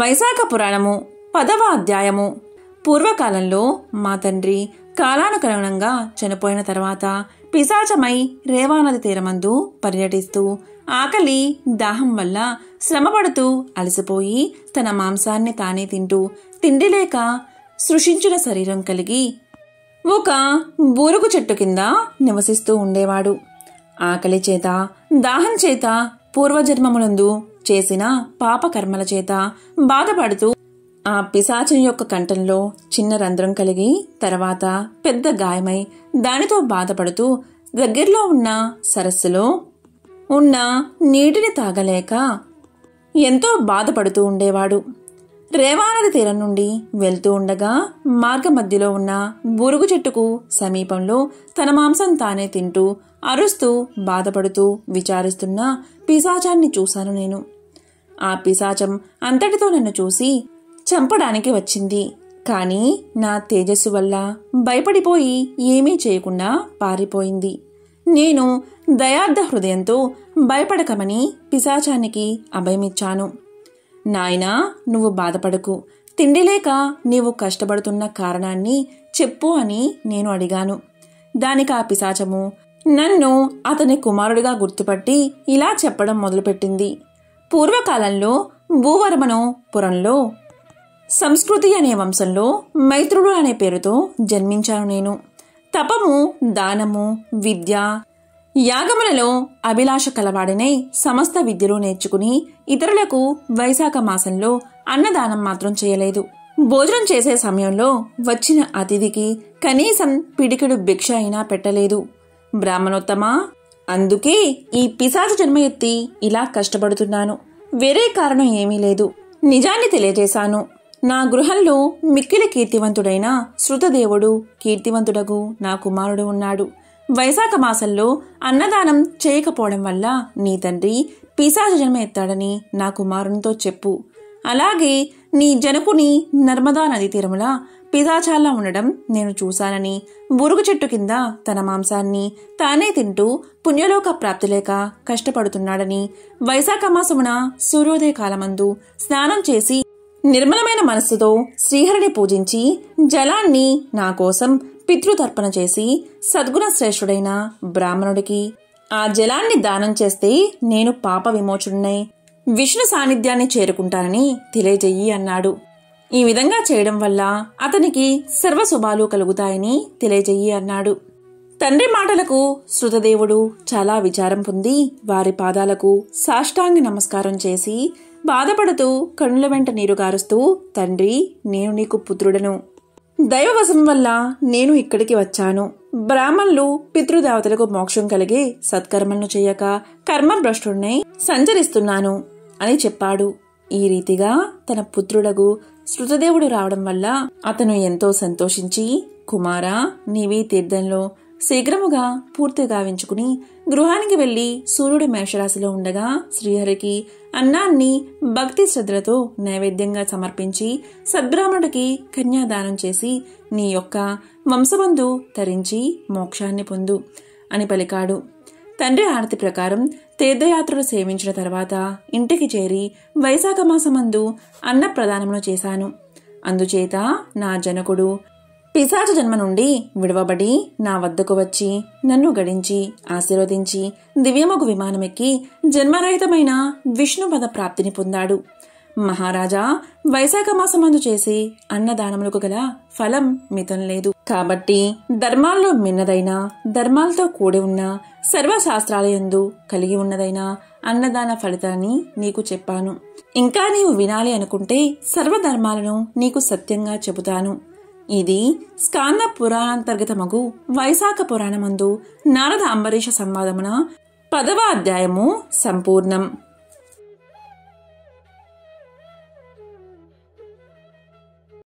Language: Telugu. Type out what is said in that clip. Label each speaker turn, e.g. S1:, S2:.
S1: వైశాఖ పురాణము పదవ అధ్యాయము పూర్వకాలంలో మా తండ్రి కాలానుకరణంగా చనిపోయిన తర్వాత పిశాచమై రేవానది తీరమందు పర్యటిస్తూ ఆకలి దాహం వల్ల శ్రమపడుతూ అలసిపోయి తన మాంసాన్ని తానే తింటూ తిండి లేక సృష్టించిన శరీరం కలిగి ఒక బూరుగు చెట్టు కింద నివసిస్తూ ఉండేవాడు ఆకలి చేత దాహం చేత పూర్వజన్మమునందు చేసిన పాపకర్మల చేత బాధపడుతూ ఆ పిశాచం యొక్క కంఠంలో చిన్న రంధ్రం కలిగి తర్వాత పెద్ద గాయమై దానితో బాధపడుతూ దగ్గరలో ఉన్న సరస్సులో ఉన్న నీటిని తాగలేక ఎంతో బాధపడుతూ ఉండేవాడు రేవానది తీరం నుండి వెళ్తూ ఉండగా మార్గ మధ్యలో ఉన్న బురుగు చెట్టుకు సమీపంలో తన మాంసం తానే తింటూ అరుస్తూ బాధపడుతూ విచారిస్తున్న పిశాచాన్ని చూశాను నేను ఆ పిశాచం అంతటితో నన్ను చూసి చంపడానికి వచ్చింది కానీ నా తేజస్సు వల్ల భయపడిపోయి ఏమీ చేయకుండా పారిపోయింది నేను దయార్థ హృదయంతో భయపడకమని పిశాచానికి అభయమిచ్చాను నాయనా నువ్వు బాధపడకు తిండి లేక నీవు కష్టపడుతున్న కారణాన్ని చెప్పు అని నేను అడిగాను దానికి ఆ పిశాచము నన్ను అతని కుమారుడిగా గుర్తుపట్టి ఇలా చెప్పడం మొదలుపెట్టింది పూర్వకాలంలో భూవర్మను పురంలో సంస్కృతి అనే వంశంలో మైత్రుడు అనే పేరుతో జన్మించాను నేను తపము దానము విద్య యాగములలో అభిలాష కలవాడినై సమస్త విద్యలు నేర్చుకుని ఇతరులకు వైశాఖ మాసంలో అన్నదానం మాత్రం చేయలేదు భోజనం చేసే సమయంలో వచ్చిన అతిథికి కనీసం పిడికెడు భిక్ష అయినా పెట్టలేదు బ్రాహ్మణోత్తమ అందుకే ఈ పిశాచ జన్మ ఎత్తి ఇలా కష్టపడుతున్నాను వేరే కారణం ఏమీ లేదు నిజాన్ని తెలియజేశాను నా గృహంలో మిక్కిలి కీర్తివంతుడైన శృతదేవుడు కీర్తివంతుడగు నా కుమారుడు ఉన్నాడు వైశాఖ మాసంలో అన్నదానం చేయకపోవడం వల్ల నీ తండ్రి పిశాచ జన్మ ఎత్తాడని నా కుమారునితో చెప్పు అలాగే నీ జనకుని నర్మదా నది తీరములా పిదాచాలా ఉండడం నేను చూశానని బురుగు చెట్టు కింద తన మాంసాన్ని తానే తింటూ పుణ్యలోక ప్రాప్తి లేక కష్టపడుతున్నాడని వైశాఖ మాసమున సూర్యోదయ కాలమందు స్నానం చేసి నిర్మలమైన మనస్సుతో శ్రీహరిని పూజించి జలాన్ని నా కోసం పితృతర్పణ చేసి సద్గుణ శ్రేష్ఠుడైన బ్రాహ్మణుడికి ఆ జలాన్ని దానం చేస్తే నేను పాప విమోచుడినై విష్ణు సాన్నిధ్యాన్ని చేరుకుంటానని తెలియజెయ్యి అన్నాడు ఈ విధంగా చేయడం వల్ల అతనికి సర్వశుభాలు కలుగుతాయని తెలియజెయ్యి అన్నాడు తండ్రి మాటలకు శృతదేవుడు చాలా విచారం పొంది వారి పాదాలకు సాష్టాంగి నమస్కారం చేసి బాధపడుతూ కన్నుల వెంట నీరు గారుస్తూ తండ్రి నేను నీకు పుత్రుడను దైవవశం వల్ల నేను ఇక్కడికి వచ్చాను బ్రాహ్మణులు పితృదేవతలకు మోక్షం కలిగి సత్కర్మలను చేయక కర్మభ్రష్టుణ్ణి సంచరిస్తున్నాను అని చెప్పాడు ఈ రీతిగా తన పుత్రుడగు శృతదేవుడు రావడం వల్ల అతను ఎంతో సంతోషించి కుమారా నీవీ తీర్థంలో శీఘ్రముగా పూర్తి గావించుకుని గృహానికి వెళ్లి సూర్యుడు మేషరాశిలో ఉండగా శ్రీహరికి అన్నాన్ని భక్తి శ్రద్ధలతో నైవేద్యంగా సమర్పించి సద్బ్రాహ్మణుడికి కన్యాదానం చేసి నీ యొక్క వంశబంధు తరించి మోక్షాన్ని పొందు అని పలికాడు తండ్రి ఆరతి ప్రకారం తీర్థయాత్రలు సేవించిన తర్వాత ఇంటికి చేరి వైశాఖ మాసమందు అన్నప్రదానమును చేశాను అందుచేత నా జనకుడు పిశాచ జన్మ నుండి విడవబడి నా వద్దకు వచ్చి నన్ను గడించి ఆశీర్వదించి దివ్యమగు విమానమెక్కి జన్మరహితమైన విష్ణుపద ప్రాప్తిని పొందాడు మహారాజా వైశాఖ మాసమందు చేసి అన్నదానములకు గల ఫలం మితం లేదు కాబట్టి ధర్మాల్లో మిన్నదైనా ధర్మాలతో కూడి ఉన్న సర్వశాస్త్రాలయందు కలిగి ఉన్నదైనా అన్నదాన ఫలితాన్ని నీకు చెప్పాను ఇంకా నీవు వినాలి అనుకుంటే సర్వధర్మాలను నీకు సత్యంగా చెబుతాను ఇది స్కాంద పురాణాంతర్గతమగు వైశాఖ పురాణమందు నారద అంబరీష సంవాదమున పదవ అధ్యాయము సంపూర్ణం